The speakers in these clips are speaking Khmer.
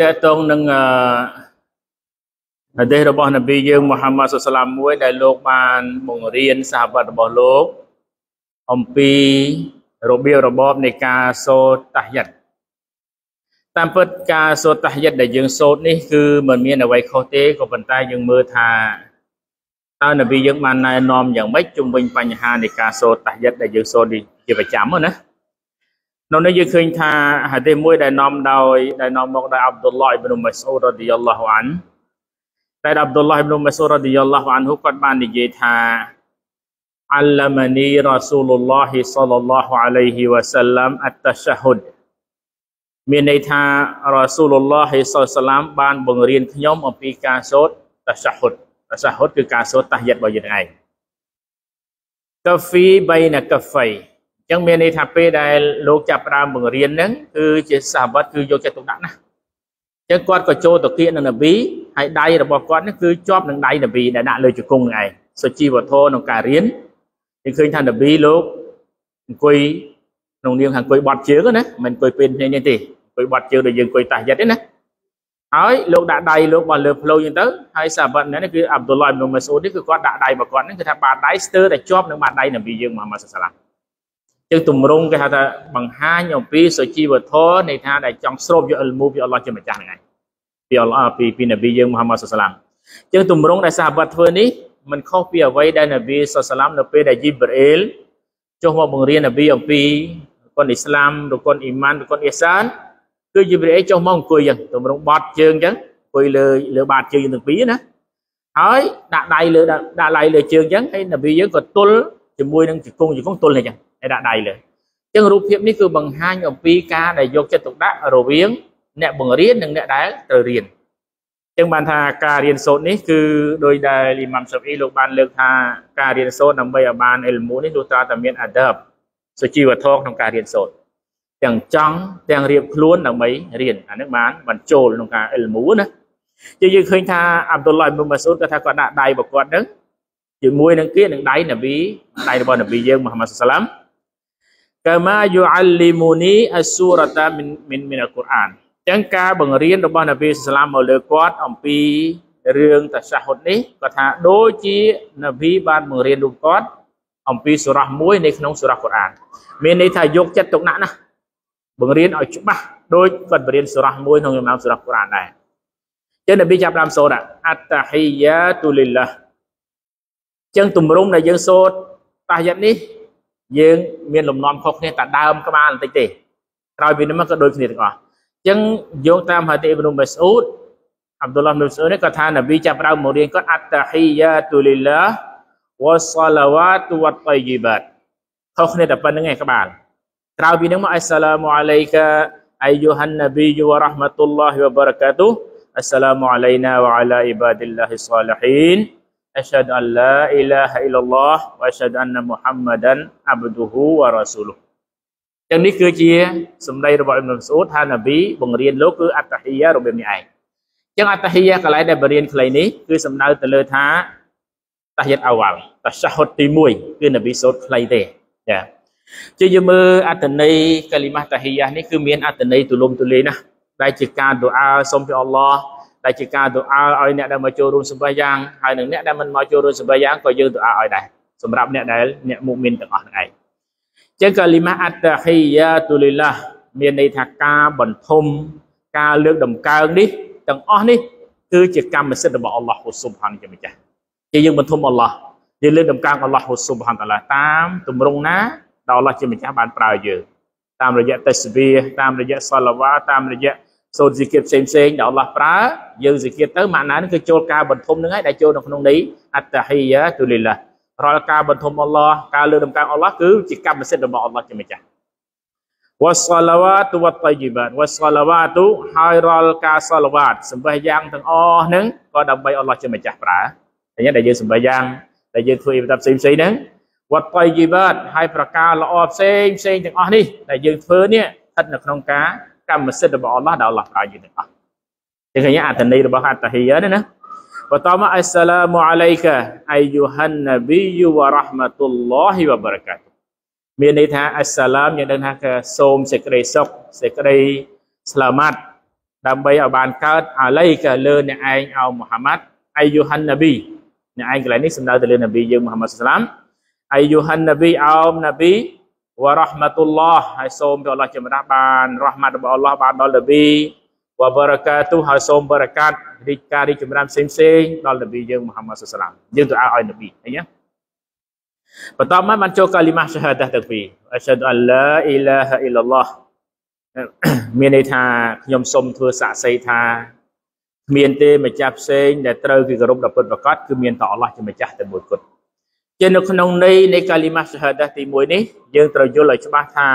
តកតងនឹងអទេសរបស់នប៊ីយើងមូហាម៉ាត់សុសឡាមមួយដែលលោកបានបង្រៀនសាវករបស់លោកអំពីរបៀបរបបនៃការសូត្រតាហយិតតាមពិតការសូត្រតាហយិតដែលយើងសូត្រនេះគឺមិនមានអ្វីខុសទេក៏ប៉ុន្តែយើងមើលថាតើនប៊ីយើងបានណែនាំយ៉ាងម៉េចជំវិញបញ្ហានៃការសូត្រតាហយិតដែលយើងសូត្រនេះជាប្រចាំហ្នឹងណានៅនេះយើងឃើញថាហាឌីសមួយដែលនាំដោយ ដែលនាំមកដោយអាប់ឌុលឡាអ៊ីប្នុម៉ាស្អ៊ូរ៉ាឌីយ៉ាឡោះអានតែអាប់ឌុលឡាអ៊ីប្នុម៉ាស្អ៊ូរ៉ាឌីយ៉ាឡោះអានហូគាត់បាននិយាយថាអាឡាម៉ានីរ៉ាស៊ូលុលឡាហ៊ីសល្លឡោះអាឡៃហ៊ីវ៉ាសាឡាមអតតាសាហុដមានន័យថារ៉ាស៊ូលុលឡាហ៊ីសល្សាឡាមបាន បង្រៀនខ្ញុំ អំពីការសូត្រតាសាហុដតាសាហុដគឺការសូត្រតាហយិតរបស់យើងឯងកាហ្វីបៃណាកាហ្វៃចឹងមានន័យថាពេលដែលលោកចាប់ផ្ដើមបង្រៀនហ្នឹងគឺជាសាវកគឺយកចិត្តទុកដាក់ណាស់ចឹងគាត់ក៏ចូលទៅគៀកនឹងនប៊ីហើយដៃរបស់គាត់នេះគឺជាប់នឹងដៃនប៊ីដែលដាក់លើជង្គង់ហ្នឹងឯងសុជីវធម៌ក្នុងការរៀនគេឃើញថានប៊ីលោកអង្គុយក្នុងនាមថាអង្គុយបត់ជើងណាមិនអង្គុយពេនភ្នែកនេះទេអង្គុយបត់ជើងដូចយើងអង្គុយតាស់ចិត្តទេណាហើយលោកដាក់ដៃលោកមកលើផ្លូវចឹងទៅហើយសាវកនេះគឺអាប់ឌុលឡាហ៊ីប្នុម៉ាស៊ូដនេះគឺគាត់ដាក់ដៃរបស់គាត់ហ្នឹងគឺថាបាតដៃស្ទើរតែជាប់នឹងបាតដៃនប៊ីយើងមហាម៉ាត់សាឡាមចឹងទម្រង់គេហៅថាបង្ហាញអំពីសុជីវធម៌នៃ ថាដែលចង់ស្រូបយកអិលមូពីអល់ឡោះជាម្ចាស់ហ្នឹងឯងពីអល់ឡោះពីពីនប៊ីយើងមូហាម៉ាត់សុសឡាំចឹងទម្រង់ដែលសាហាបាត់ធ្វើនេះមិនខុសពីអ្វីដែលនប៊ីសុសឡាំនៅពេលដែលយីប្រអេលចុះមកបង្រៀននប៊ីអំពីគុណអ៊ីស្លាមគុណអ៊ីម៉ានគុណអ៊ីសានគឺយីប្រអេលចុះមកអង្គុយចឹងទម្រង់បត់ជើងចឹងអង្គុយលើលើបាតជើងទាំងពីរណាហើយដាក់ដៃលើដាក់ដៃលើជើងចឹងហើយនប៊ីយើងក៏ទល់ជាមួយនឹងជង្គង់ជង្គង់ទល់នេះចឹងហើយដាក់ដៃលើអញ្ចឹងរូបភាពនេះគឺបង្ហាញអំពីការដែលយកចិត្តទុកដាក់រវាង អ្នកបង្រៀននិងអ្នកដែលត្រូវរៀនអញ្ចឹងបានថាការរៀនសូត្រនេះគឺដោយដែលលីម៉ាំសាវីលោកបាន លើកថាការរៀនសូត្រដើម្បីឲ្យបានអិលមូនេះទោះត្រាតែមានអាដាបសុជីវធម៌ក្នុងការរៀនសូត្រទាំងចង់ ទាំងរៀបខ្លួនដើម្បីរៀនអានេះបានបញ្ចូលក្នុងការអិលមូណាជាយើងឃើញថាអាប់ឌុលឡាហ៊ីមូម៉ាស៊ូតគាត់ថាគាត់ដាក់ដៃរបស់គាត់នឹងជាមួយនឹងគេនឹងដៃនប៊ីដៃរបស់នប៊ីយើងមូហាម៉ាត់សាឡាំកាម៉ាយូអាលីមូនី អស៊ូរតាមីនមីនមីនអល់កុរអានចឹងការបង្រៀន របស់នប៊ីសាឡាំមកលើគាត់ អំពីរឿងតាសាហុតនេះគាត់ថាដូចជានប៊ីបានបង្រៀនរូបគាត់ អំពីសូរ៉ាស់មួយនៅក្នុងសូរ៉ាស់កុរអានមានន័យថាយក ចិត្តទុកដាក់ណាស់បង្រៀនឲ្យច្បាស់ដូចគាត់បរៀនសូរ៉ាស់មួយក្នុងចំណោមសូរ៉ាស់កុរអានដែរចឹងនប៊ីចាប់បានសូរ៉ាអត្តហ៊ីយ៉ាទូលីឡាចឹងទម្រង់ដែលយើងសូត្រតាយនេះយើងមានលំនាំខុសគ្នាតែដើមក្បាលបន្តិចទេក្រោយពីនេះមកក៏ដូចគ្នាទាំងអស់ចឹងយោងតាមហាទីអ៊ីប្នូម៉ាស៊ូដអាប់ឌុលឡាហ៊ីប្នូម៉ាស៊ូដនេះគាត់ថានប៊ីចាប់ផ្ដើមមករៀនគាត់អត្តហ៊ីយ៉ាទូលីឡាវ៉ាសាឡាវ៉ាតវ៉ាតៃជីបាតខុសគ្នាតែប៉ុណ្្នឹងឯងក្បាលក្រោយពីនឹងមកអស្សឡាមអាឡៃកាអាយូហាននប៊ីវ៉ារ៉ាហ្មាតុលឡាហ៊ីវ៉ាបារកាតុអស្សឡាមអាឡៃណាវ៉ាអាឡាអ៊ីបាឌីលឡាហ៊ីសាលហ៊ីន أشهد أن لا إله إلا الله وأشهد أن محمدا عبده ورسوله ទាំងនេះគឺជាសម្ដីរបស់អ៊ីមសូតថាណាប៊ីបង្រៀនលោកគឺអត្តហិយារបៀបនេះឯងចឹងអត្តហិយាកន្លែងដែលបរៀនខ្លីនេះគឺសំដៅទៅលើថាតាហ៊ីតអវ៉ាល់តាសាហ៊ុតទី1គឺណាប៊ីសូតខ្លីទេចាជាយមើអត្តន័យកលីម៉ាតាហ៊ីយ៉ានេះគឺមានអត្តន័យទូលំទូលាយណាស់ដែលជាការដូអាសុំពីអល់ឡោះដែលជាការទូអាឲ្យអ្នកដែលមកចូលរួមសម្បាយ៉ាងហើយនឹងអ្នកដែលមិនមកចូលរួមសម្បាយ៉ាងក៏យើងទូអាឲ្យដែរសម្រាប់អ្នកដែលអ្នកមុមីនទាំងអស់ហ្នឹងឯងចឹងកាលីម៉ាអត្តហ៊ីយ៉ាទូលីឡាមានន័យថាការបន្ធំការលើកដំកើងនេះទាំងអស់នេះគឺជាកម្មសិទ្ធិរបស់អល់ឡោះហ៊ូស៊ុបហានជាម្ចាស់ជាយើងបន្ធំអល់ឡោះយើងលើកដំកើងអល់ឡោះហ៊ូស៊ុបហានតាឡាតាមទម្រង់ណាដែលអល់ឡោះជាម្ចាស់បានប្រើយើងតាមរយៈតេសវីតាមរយៈសាឡាវ៉ាតាមរយៈសូត្រសិក្ខាផ្សេងផ្សេងដែលអល់ឡោះប្រើយើងសិក្ខាទៅម៉ាណានេះគឺចូលការបន្ធំនឹងហើយដែលចូលនៅក្នុងនេះអត្តហីយ៉ាទូលីឡារាល់ការបន្ធំអល់ឡោះការលើកដំកើងអល់ឡោះគឺជាកម្មសិទ្ធិរបស់អល់ឡោះជាម្ចាស់វ៉ាសាឡាវ៉ាតវ៉ាតៃយីបាតវ៉ាសាឡាវ៉ាតហើយរាល់ការសាឡាវ៉ាតសម្បេះយ៉ាងទាំងអស់ហ្នឹងក៏ដើម្បីអល់ឡោះជាម្ចាស់ប្រើតែយ៉ាងដែលយើងសម្បេះយ៉ាងដែលយើងធ្វើតាមផ្សេងផ្សេងហ្នឹងវត្តបៃជីបាតហើយប្រការល្អផ្សេងផ្សេងទាំងអស់នេះដែលយើងធ្វើនេះស្ថិតនៅក្នុងការកម្មសិទ្ធិរបស់អល់ឡោះដែលអល់ឡោះប្រើយើងទាំងអស់ចឹងឃើញអត្ថន័យរបស់អត្តហីយ៉ានេះណាបន្តមកអស្សឡាមអាឡៃកាអាយូហានណាប៊ីយូវ៉ារ៉ាហ្មាតុលឡោះវ៉ាបារកាតមានន័យថាអស្សឡាមយើងដឹងថាសូមសេចក្តីសុខសេចក្តីស្លាមាត់ដើម្បីឲ្យបានកើតអាឡៃកាលើអ្នកឯងអោមូហាម៉ាត់អាយូហានណាប៊ីអ្នកឯងកន្លែងនេះសំដៅទៅលើណាប៊ីយើងមូហាម៉ាត់សាឡាមអាយូហានណាប៊ីអោមណាប៊ីវ៉ារ៉ហ្មាតុលឡោះហើយសូមព្រះអល់ឡោះចម្រើនបានរ៉ហ្មាត់របស់អល់ឡោះបានដល់នប៊ីវ៉ាបារកាទុហើយសូមបារកាតរីកការរីកចម្រើនផ្សេងផ្សេងដល់នប៊ីយើងមូហាម៉ាត់សុសឡាមយើងទៅឲ្យនប៊ីអីណាបន្តមកបានចូលកាលីម៉ាស់ shahadah ទាំងពីរអស្ហដអល់ឡាអ៊ីឡាហអ៊ីឡឡោះមានន័យថាខ្ញុំសូមធ្វើសាក្សីថាគ្មានទេម្ចាស់ផ្សេងដែលត្រូវគេគោរពដល់ពិតប្រាកដគឺមានតែអល់ឡោះជាម្ចាស់តែមួយគត់ជានៅក្នុងន័យនៃកាលីម៉ាស់សាហាដាទី1នេះយើងត្រូវយល់ឲ្យច្បាស់ថា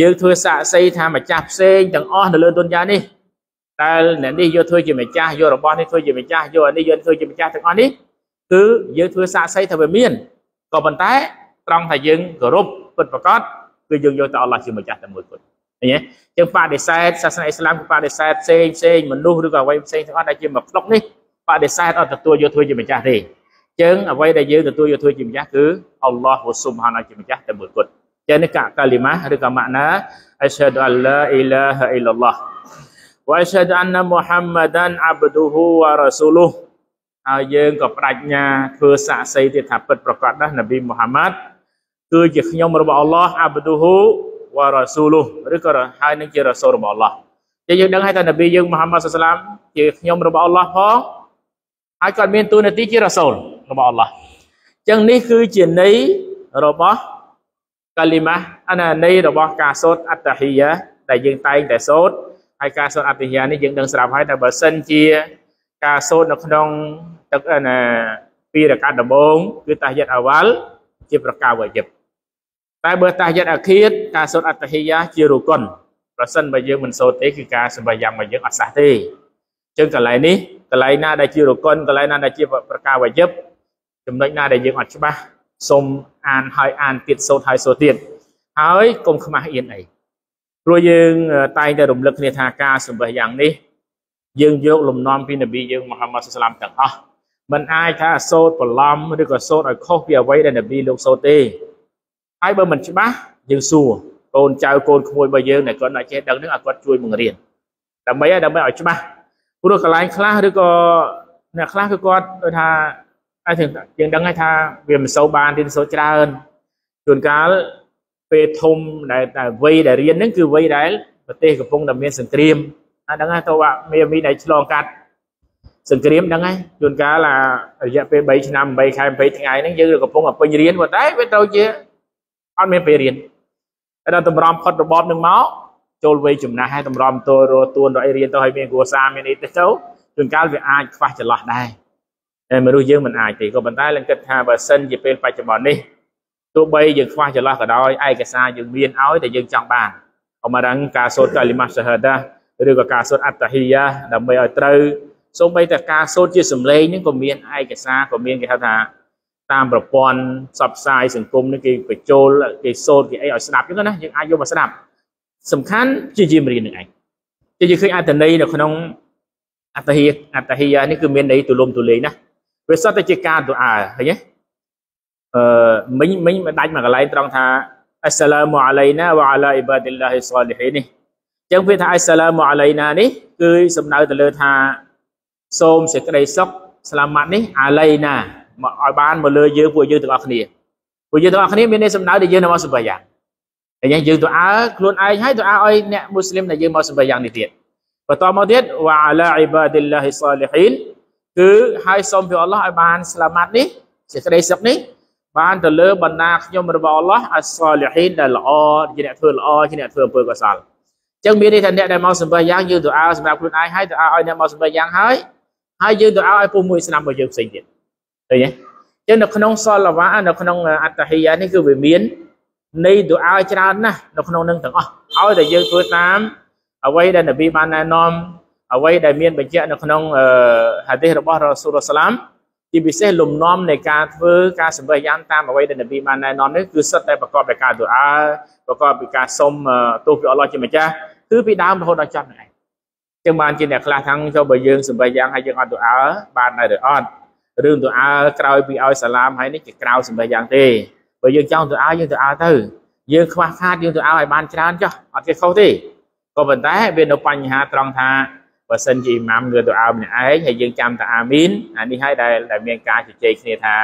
យើងធ្វើសាកសីថាម្ចាស់ផ្សេងទាំងអស់នៅលើទុនយ៉ានេះតែអ្នកនេះយកធ្វើជាម្ចាស់យករបស់នេះធ្វើជាម្ចាស់យកអានេះយកធ្វើជាម្ចាស់ទាំងអស់នេះគឺយើងធ្វើសាកសីថាវាមានក៏ប៉ុន្តែត្រង់ថាយើងគោរពពិតប្រាកដគឺយើងយកតែអល់ឡោះជាម្ចាស់តែមួយគត់ឃើញទេជាងបដិសេធសាសនាអ៊ីស្លាមគឺបដិសេធផ្សេងផ្សេងមនុស្សឬក៏អ្វីផ្សេងទាំងអស់ដែលជាមកផ្លុកនេះបដិសេធអត់ទទួលយកធ្វើជាម្ចាស់ទេចឹងអ្វីដែលយើងទទួលយកធ្វើជាម្ចាស់គឺអល់ឡោះហ៊ូស៊ុបហានជាម្ចាស់តែមួយគត់ចឹងនេះកាកាលីម៉ាឬក៏ម៉ាក់ណាអេសាដអលឡាអ៊ីឡាហអ៊ីឡឡោះវ៉ៃសាដអានណាមូហាំម៉ាដានអាប់ឌូហ៊ូវ៉ារ៉ាស៊ូលូហើយយើងក៏បដញ្ញាធ្វើសាក្សីទៀតថាពិតប្រកបណាស់នប៊ីមូហាម៉ាត់គឺជាខ្ញុំរបស់អល់ឡោះអាប់ឌូហ៊ូវ៉ារ៉ាស៊ូលូឬក៏ហើយនឹងជារ៉ាស៊ូលរបស់អល់ឡោះចឹងយើងដឹងហើយថានប៊ីយើងមូហាម៉ាត់សាឡាមជាខ្ញុំរបស់អល់ឡោះផងហើយគាត់មានតួនាទីជារ៉ាស៊ូលរបស់អល់ឡោះចឹងនេះគឺជាន័យរបស់កាលីម៉ាអណាន័យរបស់ការសូត្រអត្តហិយាដែលយើងតែងតែសូត្រហើយការសូត្រអត្តហិយានេះយើងដឹងស្រាប់ហើយតែបើសិនជាការសូត្រនៅក្នុងទឹកណាពីរកាត់ដំបូងគឺតាយិតអវលជាប្រការវាយិបតែបើតាយិតអឃាតការសូត្រអត្តហិយាជារុគុនប្រសិនបើយើងមិនសូត្រទេគឺការសម្បាយ៉ាងរបស់យើងអត់សះទេចឹងកន្លែងនេះកន្លែងណាដែលជារុគុនកន្លែងណាដែលជាប្រការវាយិបចំណុចណាដែលយើងអត់ច្បាស់សូមអានហើយអានទៀតសូត្រហើយសូត្រទៀតហើយកុំខ្មាស់អៀនអីព្រោះយើងតែងតែរំលឹកគ្នាថាការសម្បះយ៉ាងនេះ យើងយកលំនាំពីនប៊ីយើងមូហាម៉ាត់សុសឡាមទាំងអស់มันអាចថាសូត្របន្លំឬក៏សូត្រឲ្យខុសពីអ្វីដែលនប៊ីលោកសូត្រទេហើយបើមិនច្បាស់យើងសួរកូនចៅកូនក្មួយរបស់យើងដែលគាត់អាចចេះដឹងនឹងឲ្យគាត់ជួយបង្រៀនដើម្បីឲ្យដើម្បីឲ្យច្បាស់ព្រោះកន្លែងខ្លះឬក៏អ្នកខ្លះគឺគាត់ដូចថាហើយយើងដឹងហើយថាវាមិនសូវបានរៀនសូត្រច្រើនជួនកាលពេលធំដែលដែលវ័យដែលរៀនហ្នឹងគឺវ័យដែលប្រទេសកំពុងតែមានសង្គ្រាមអាហ្នឹងទៅថាមានមានដែលឆ្លងកាត់សង្គ្រាមហ្នឹងឯងជួនកាលអារយៈពេល3ឆ្នាំ8ខែ20ថ្ងៃហ្នឹងយើងកំពុងតែពេញរៀនប៉ុន្តែវាទៅជាអត់មានពេលរៀនហើយដល់តម្រាំផុតរបបនឹងមកចូលវ័យចំណាស់ហើយតម្រាំតួរទួនរអីរៀនទៅឲ្យ មានគ្រួសារមានអីទៅជួនកាលវាអាចខ្វះចន្លោះដែរតែមនុស្សយើងមិនអាចទេក៏ប៉ុន្តែឡើងគិតថាបើសិនជាពេលបច្ចុប្បន្ននេះទោះបីយើងខ្វះចន្លោះក៏ដោយឯកសារយើងមានឲ្យតែយើងចង់បានអមរងការសូត្រកាលីម៉ាសហដាឬក៏ការសូត្រអត្តហិយាដើម្បីឲ្យត្រូវសូម្បីតែការសូត្រជាសម្លេងហ្នឹងក៏មានឯកសារក៏មានគេហៅថាតាមប្រព័ន្ធផ្សព្វផ្សាយ សង្គមនេះគេបញ្ចូលគេសូត្រគេអីឲ្យស្ដាប់ចឹងណាយើងអាចយកមកស្ដាប់ សំខាន់ជាជារៀននឹងឯងជាជាឃើញអត្តន័យនៅក្នុងអត្តហិយាអត្តហិយានេះគឺមានន័យទូលំទូលាយណាស់វាសិតតែជាការទូអាឃើញទេអឺមិញមិញមិនដាច់មកកន្លែងត្រង់ថាអស្សឡាមអាឡៃណាវ៉ាឡាអ៊ីបាឌីឡាហ៊ីសលីហ៊ីនេះអញ្ចឹងវាថាអស្សឡាមអាឡៃណានេះគឺសំដៅទៅលើថាសូមសេចក្តីសុខស្លាមាត់នេះអាឡៃណាមកឲ្យបានមកលើយើងពួកយើងទាំងអស់គ្នាពួកយើងទាំងអស់គ្នាមានន័យសំដៅដែលយើងនៅមកសម្បាយ៉ាងអញ្ចឹងយើងទូអាខ្លួនឯងហើយទូអាឲ្យអ្នកមូស្លីមដែលយើងមកសម្បាយ៉ាងនេះទៀតបន្តមកទៀតវ៉ាឡាអ៊ីបាឌីឡាហ៊ីសលីហ៊ីគឺហើយសូមព្រះអល់ឡោះឲ្យបានស្លាមាត់នេះសេចក្តីសុខនេះ បានទៅលើបណ្ដាខ្ញុំរបស់អល់ឡោះអាសលីហ៊ីនដែលល្អជាអ្នកធ្វើល្អជាអ្នកធ្វើអំពើកុសលចឹងមានន័យថាអ្នកដែលមកសម្បើយ៉ាងយើងទៅអើសម្រាប់ខ្លួនឯងហើយទៅអើឲ្យអ្នកមកសម្បើយ៉ាងហើយហើយយើងទៅអើឲ្យពុះមួយឆ្នាំរបស់យើងផ្សេងទៀតឃើញទេចឹងនៅក្នុងសលវ៉ានៅក្នុងអត្តហិយានេះគឺវាមាននៃទូអាច្រើនណាស់នៅក្នុងនឹងទាំងអស់ឲ្យតែយើងធ្វើតាម អ្វីដែលនប៊ីបានណែនាំអ្វីដែលមានបញ្ជាក់នៅក្នុងហាឌីសរបស់រ៉ាស៊ូលសឡាមជាពិសេសលំនាំនៃការធ្វើការសម្ដែងយ៉ាងតាមអ្វីដែលនប៊ីបានណែនាំនេះគឺសិតតែប្រកបដោយការទូអាប្រកបពីការសុំទោសពីអល់ឡោះជាម្ចាស់គឺពីដើម រហូតដល់ចប់ហ្នឹងឯងចឹងបានជាអ្នកខ្លះថាំងចូលបើយើងសម្ដែងយ៉ាងហើយយើងអត់ទូអាបានហើយឬអត់រឿងទូអាក្រោយពីឲ្យសាឡាមហើយនេះជាក្រៅសម្ដែងយ៉ាងទេបើយើងចង់ទូអាយើងទូអាទៅយើងខ្វះខាតយើងទូអាឲ្យបានច្រើនចុះអត់គេខុសទេក៏ប៉ុន្តែវានៅបញ្ហាត្រង់ថាបើសិនជាអ៊ីម៉ាមងើទៅអើម្នាក់ឯងហើយយើងចាំតាអាមីនអានេះហើយដែលដែលមានការជជែកគ្នាថា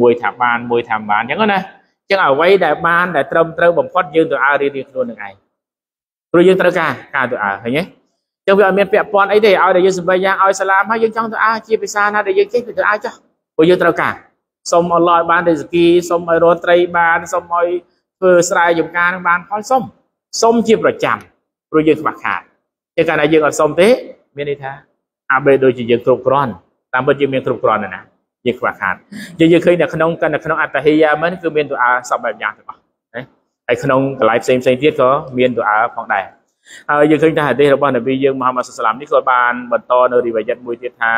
មួយថាបានមួយថាមិនបានអញ្ចឹងណាអញ្ចឹងអ្វីដែលបាន ដែលត្រឹមត្រូវ បំផុតយើងទៅអើរៀនរៀងខ្លួននឹងឯងព្រោះយើងត្រូវការការទៅអើឃើញទេអញ្ចឹងវាអត់មានពាក់ព័ន្ធអីទេឲ្យតែយើងសម្បិយ៉ាងឲ្យសាឡាមហើយយើងចង់ទៅអើជាភាសាណាដែលយើងចេះទៅអើចុះព្រោះយើងត្រូវការសុំអល់ឡោះឲ្យបានរិស្គីសុំឲ្យរត់ត្រីបានសុំឲ្យធ្វើស្រែចម្ការនឹងបានផលសុំសុំជាប្រចាំ ព្រោះយើងខ្វះខាតតែកាលណាយើងអត់សុំទេមានន័យថាអាបេដូចជាយើងគ្រប់គ្រាន់តាមពិតយើងមានគ្រប់គ្រាន់ណាស់ណាយើងខ្វះខាតយើងយើងឃើញនៅក្នុងនៅក្នុងអត្តហិយាមិនគឺមានទូអាសពបែបយ៉ាងទាំងអស់ណាហើយក្នុងកន្លែងផ្សេងផ្សេងទៀតក៏មានទូអាផងដែរហើយយើងឃើញថាហាឌីសរបស់នប៊ីយើងមូហាម៉ាត់សុសឡាមនេះក៏បានបន្តនៅរីវ៉ាយតមួយទៀតថា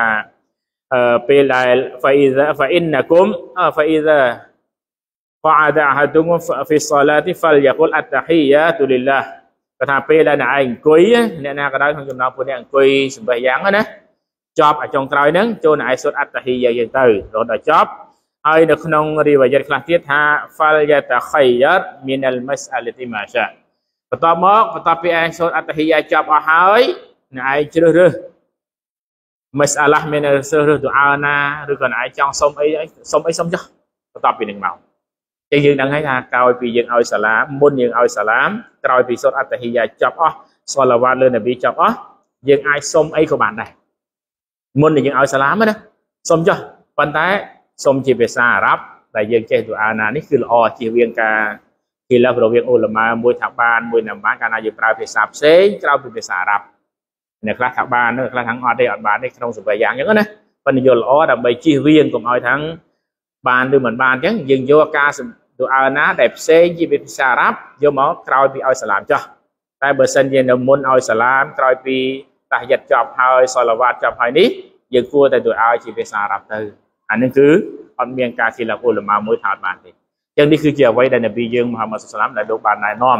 អឺពេលដែល فإذا فإنكم فإذا قعد أحدكم في الصلاة فليقل التحيات لله គាត់ថាពេលដែលអ្នកឯងអង្គុយអ្នកណាក៏ដោយក្នុងចំណោមពួកអ្នកអង្គុយសម្បិះយ៉ាងណាចប់អាចុងក្រោយហ្នឹងចូលអ្នកឯងសូត្រអត្តហិយាយើងទៅរហូតដល់ចប់ហើយនៅក្នុង រីវ៉ាយតខ្លះទៀតថា fal yatakhayyar min al mas'alati ma sha បន្ទាប់មកបន្ទាប់ពីឯងសូត្រអត្តហិយាចប់អស់ហើយអ្នកឯងជ្រើសរើស mas'alah មានជ្រើសរើស du'a ណាឬក៏អ្នកឯងចង់សុំអីសុំអីសុំចុះបន្ទាប់ពីនឹងមកចឹងយើងដឹងហើយថាក្រោយពីយើងឲ្យសាឡាមមុនយើងឲ្យសាឡាមក្រោយពីសូត្រអត្តហិយាចប់អស់សលវ៉ាតលើនប៊ីចប់អស់យើងអាចសុំអីក៏បានដែរមុនដែលយើងឲ្យសាឡាមណាសុំចុះប៉ុន្តែសុំជាភាសាអារ៉ាប់ដែលយើង ចេះទូអាណានេះគឺល្អជៀសវាងការគីឡារវាងអូលម៉ាមួយថាបាន មួយណាបានកាលណាយើងប្រើភាសាផ្សេងក្រៅពីភាសាអារ៉ាប់អ្នកខ្លះថាបានអ្នកខ្លះថាអត់ទេអត់បានទេក្នុងសពយ៉ាងអញ្ចឹងណាប៉ុន្តែយល់ល្អដើម្បីជៀសវាងកុំឲ្យថាបានឬមិនបានអញ្ចឹងយើងយកការឌូអើណាដែលផ្សេងជាភាសាអារ៉ាប់យកមកក្រោយពីឲ្យសាឡាមចោះតែបើសិនជានៅមុនឲ្យសាឡាមក្រោយពី តាហយិតចប់ហើយសលវ៉ាតចប់ហើយនេះយើងគួរតែឌូអើជាភាសាអារ៉ាប់ទៅអានេះគឺអត់មានការខិលាអ៊ូលម៉ាមួយថាអត់បានទេចឹងនេះគឺជាអ្វីដែលនប៊ីយើងមហាម៉ាត់សាឡាមដែលលោកបានណែនាំ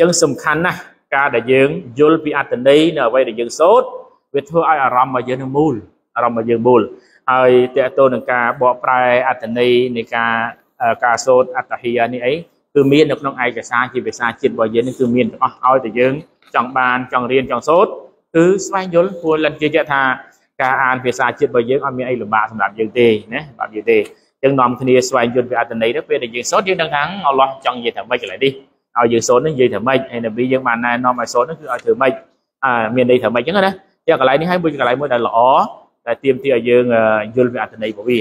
ចឹងសំខាន់ណាស់ការដែលយើង យល់ពីអត្តន័យនៅអ្វីដែលយើង សូត្រវាធ្វើឲ្យអារម្មណ៍របស់យើងនឹងមូលអារម្មណ៍របស់យើងមូលហើយតកតទៅនឹងការបកប្រែអត្តន័យនៃការការសូត្រអត្តហិយានេះអីគឺមាននៅក្នុងឯកសារជាភាសាជាតិរបស់យើងនេះគឺមានទាំងអស់ឲ្យតែយើងចង់បានចង់រៀនចង់សូត្រគឺស្វែងយល់ព្រោះលិនជឿជាក់ថាការអានភាសាជាតិរបស់យើងអត់មានអីលំបាកសម្រាប់យើងទេណាសម្រាប់យើងទេយើងនាំគ្នាស្វែងយល់ពីអត្តន័យទៅពេលដែលយើងសូត្រយើងដឹងថាអល់ឡោះចង់និយាយថាម៉េចកន្លែងនេះឲ្យយើងសូត្រនឹងនិយាយថាម៉េចហើយនប៊ីយើងបានណែនាំឲ្យសូត្រនឹងគឺឲ្យធ្វើម៉េចអាមានន័យថាម៉េចចឹងណាតែកន្លែងនេះឲ្យមួយកន្លែងមួយដែលល្អដែលទាមទារឲ្យយើងយល់ពីអត្តន័យរបស់វា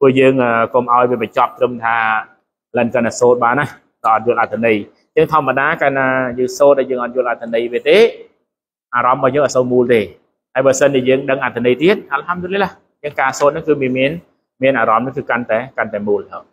ពួកយើងកុំឲ្យវាបញ្ចប់ត្រឹមថាលិនកណ្ដាសូតបានណាតើអត់យល់អត្ថន័យជាងធម្មតាកាលណាយើងសូត្រតែយើងអត់យល់អត្ថន័យវាទេអារម្មណ៍របស់យើងអត់សូវមូលទេហើយបើសិនជាយើងដឹងអត្ថន័យទៀតអัลហាំឌុលីឡាយើងការសូត្រនោះគឺមានមានអារម្មណ៍នោះគឺកាន់តែកាន់តែមូលហើយ